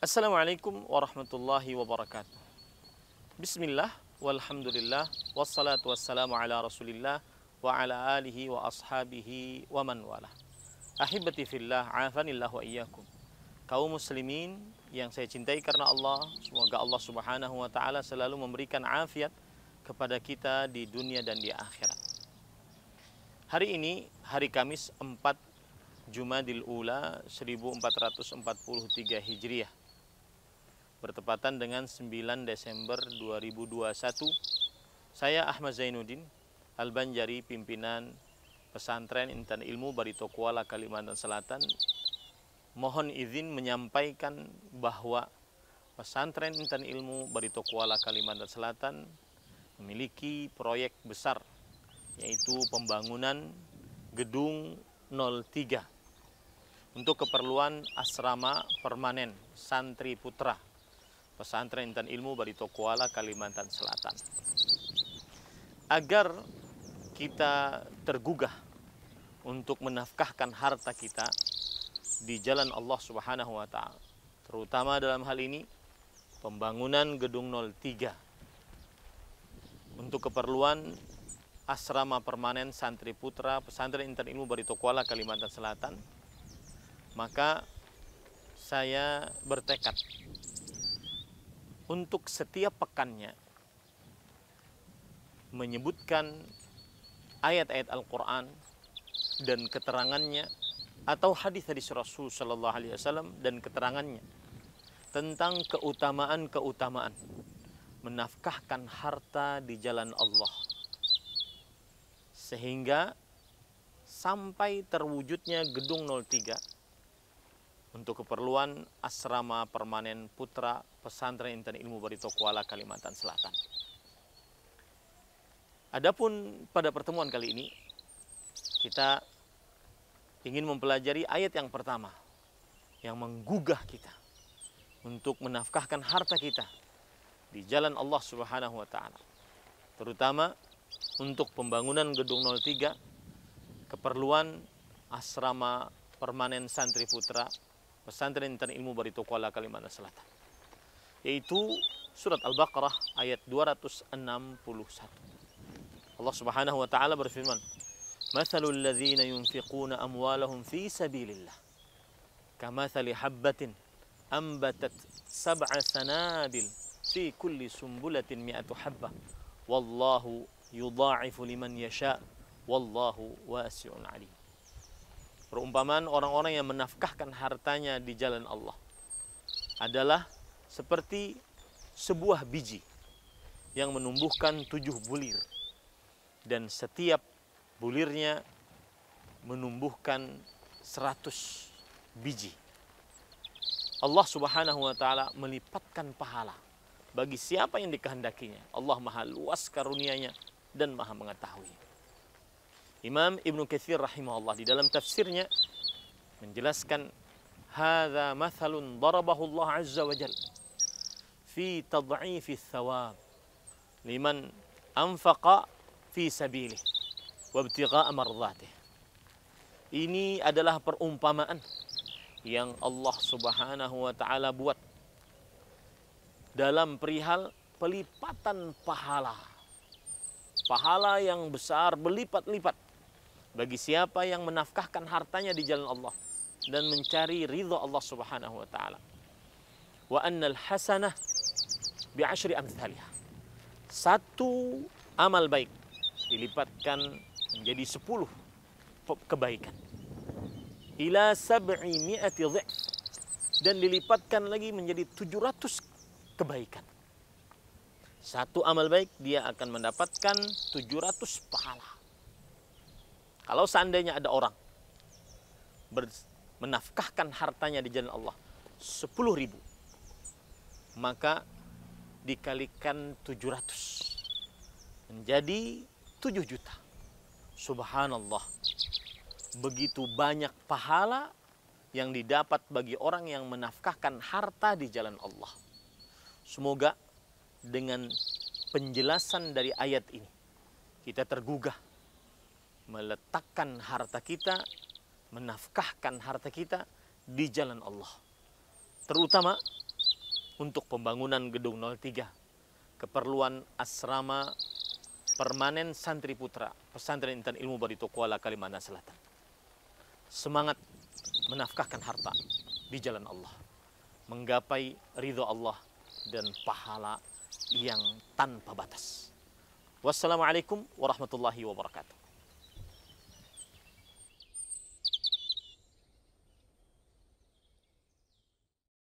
Assalamualaikum warahmatullahi wabarakatuh. Bismillah, walhamdulillah, wassalatu wassalamu ala rasulillah, wa ala alihi wa ashabihi wa man wala. Ahibati fillah, afanillah wa iyyakum. Kaum muslimin yang saya cintai karena Allah, semoga Allah subhanahu wa ta'ala selalu memberikan afiat kepada kita di dunia dan di akhirat. Hari ini, hari Kamis 4 Jumadil Ula 1443 Hijriah bertepatan dengan 9 Desember 2021. Saya Ahmad Zainuddin, Al-Banjari, pimpinan pesantren Intan Ilmu Barito Kuala, Kalimantan Selatan. Mohon izin menyampaikan bahwa pesantren Intan Ilmu Barito Kuala, Kalimantan Selatan memiliki proyek besar yaitu pembangunan gedung 03 untuk keperluan asrama permanen santri putra Pesantren Intan Ilmu Barito Kuala, Kalimantan Selatan. Agar kita tergugah untuk menafkahkan harta kita di jalan Allah Subhanahu wa taala. Terutama dalam hal ini pembangunan gedung 03 untuk keperluan asrama permanen santri putra pesantren Intan Ilmu Barito Kuala Kalimantan Selatan. Maka saya bertekad untuk setiap pekannya menyebutkan ayat-ayat Al-Quran dan keterangannya atau hadis-hadis Rasul Shallallahu Alaihi Wasallam dan keterangannya tentang keutamaan-keutamaan menafkahkan harta di jalan Allah sehingga sampai terwujudnya gedung 03 untuk keperluan asrama permanen putra pesantren Intan Ilmu Barito Kuala Kalimantan Selatan. Adapun pada pertemuan kali ini kita ingin mempelajari ayat yang pertama yang menggugah kita untuk menafkahkan harta kita di jalan Allah Subhanahu wa taala. Terutama untuk pembangunan gedung 03 keperluan asrama permanen santri putra pesantren dan ilmu Barito Kuala Kalimantan Selatan yaitu surat Al-Baqarah ayat 261 Allah Subhanahu wa taala berfirman Mathalul ladzina yunfiquna amwalahum fi sabilillah kamathali habbatin ambatat sab'a sanabil fi kulli sumbulatin mi'atu habba wallahu yudha'ifu liman yasha' wallahu wasi'un alim Perumpamaan orang-orang yang menafkahkan hartanya di jalan Allah adalah seperti sebuah biji yang menumbuhkan tujuh bulir dan setiap bulirnya menumbuhkan seratus biji. Allah Subhanahu wa taala melipatkan pahala bagi siapa yang dikehendakinya. Allah Maha luas karunia-Nya dan Maha mengetahui. Imam Ibn Kathir rahimahullah di dalam tafsirnya menjelaskan hadza mathalun darabahu Allah azza wa jal fi tad'ifi thawab liman anfaqa fi sabilihi wa ibtigha'a mardatihi Ini adalah perumpamaan yang Allah Subhanahu wa taala buat dalam perihal pelipatan pahala. Pahala yang besar berlipat-lipat bagi siapa yang menafkahkan hartanya di jalan Allah dan mencari ridho Allah Subhanahu wa taala. Wa annal hasanah bi asyri amsalih. Satu amal baik dilipatkan menjadi sepuluh kebaikan. Ila sab'i mi'ati dan dilipatkan lagi menjadi 700 kebaikan. Satu amal baik dia akan mendapatkan 700 pahala. Kalau seandainya ada orang menafkahkan hartanya di jalan Allah 10 ribu maka dikalikan 700 menjadi 7 juta subhanallah begitu banyak pahala yang didapat bagi orang yang menafkahkan harta di jalan Allah semoga dengan penjelasan dari ayat ini kita tergugah meletakkan harta kita, menafkahkan harta kita di jalan Allah. Terutama untuk pembangunan gedung 03, keperluan asrama permanen santri putra pesantren Intan Ilmu Kuala Kalimantan Selatan. Semangat menafkahkan harta di jalan Allah, menggapai ridho Allah dan pahala yang tanpa batas. Wassalamualaikum warahmatullahi wabarakatuh.